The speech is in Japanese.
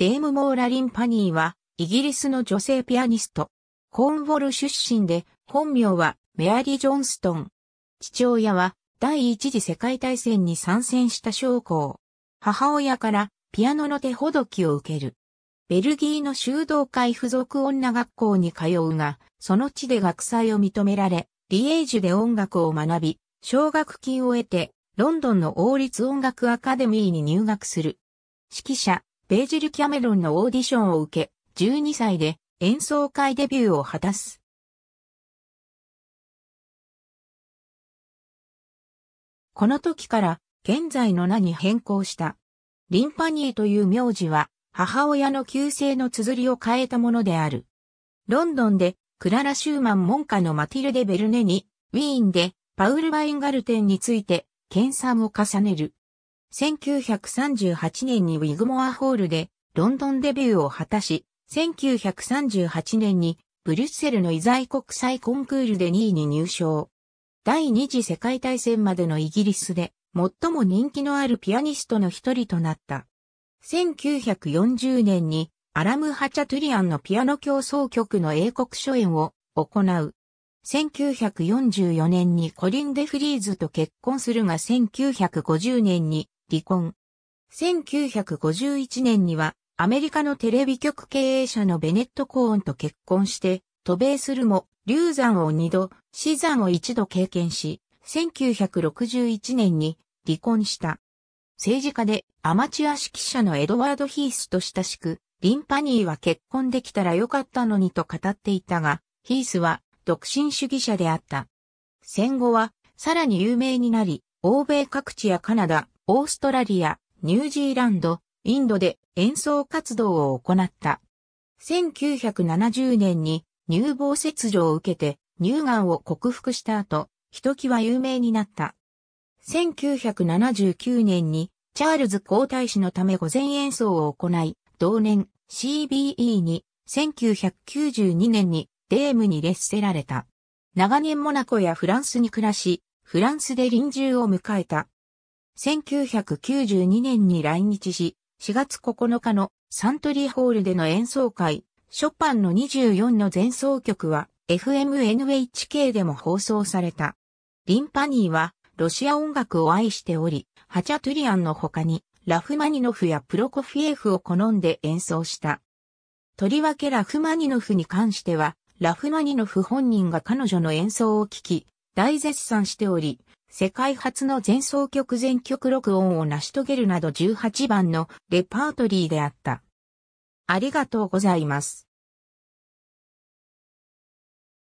デーム・モーラ・リン・パニーは、イギリスの女性ピアニスト。コーンウォル出身で、本名はメアリー・ジョンストン。父親は、第一次世界大戦に参戦した将校。母親からピアノの手ほどきを受ける。ベルギーの修道会附属女学校に通うが、その地で学祭を認められ、リエージュで音楽を学び、奨学金を得て、ロンドンの王立音楽アカデミーに入学する。指揮者、ベージル・キャメロンのオーディションを受け、12歳で演奏会デビューを果たす。この時から現在の名に変更した。リンパニーという名字は母親の旧姓の綴りを変えたものである。ロンドンでクララ・シューマン門下のマティルデ・ベルネに、ウィーンでパウル・バインガルテンについて研鑽を重ねる。1938年にウィグモアホールでロンドンデビューを果たし、1938年にブリュッセルの遺在国際コンクールで2位に入賞。第二次世界大戦までのイギリスで最も人気のあるピアニストの一人となった。1940年にアラム・ハチャトゥリアンのピアノ競争曲の英国初演を行う。1944年にコリン・デ・フリーズと結婚するが1950年に離婚。1951年にはアメリカのテレビ局経営者のベネット・コーンと結婚して、渡米するも、流産を二度、死産を一度経験し、1961年に離婚した。政治家でアマチュア指揮者のエドワード・ヒースと親しく、リンパニーは結婚できたらよかったのにと語っていたが、ヒースは独身主義者であった。戦後はさらに有名になり、欧米各地やカナダ、オーストラリア、ニュージーランド、インドで演奏活動を行った。1970年に乳房切除を受けて乳がんを克服した後、ひときわ有名になった。1979年にチャールズ皇太子のため午前演奏を行い、同年 CBE に1992年にデームに列せられた。長年モナコやフランスに暮らし、フランスで臨終を迎えた。1992年に来日し、4月9日のサントリーホールでの演奏会、ショパンの24の前奏曲は FMNHK でも放送された。リンパニーはロシア音楽を愛しており、ハチャトゥリアンの他にラフマニノフやプロコフィエフを好んで演奏した。とりわけラフマニノフに関しては、ラフマニノフ本人が彼女の演奏を聴き、大絶賛しており、世界初の前奏曲全曲録音を成し遂げるなど18番のレパートリーであった。ありがとうございます。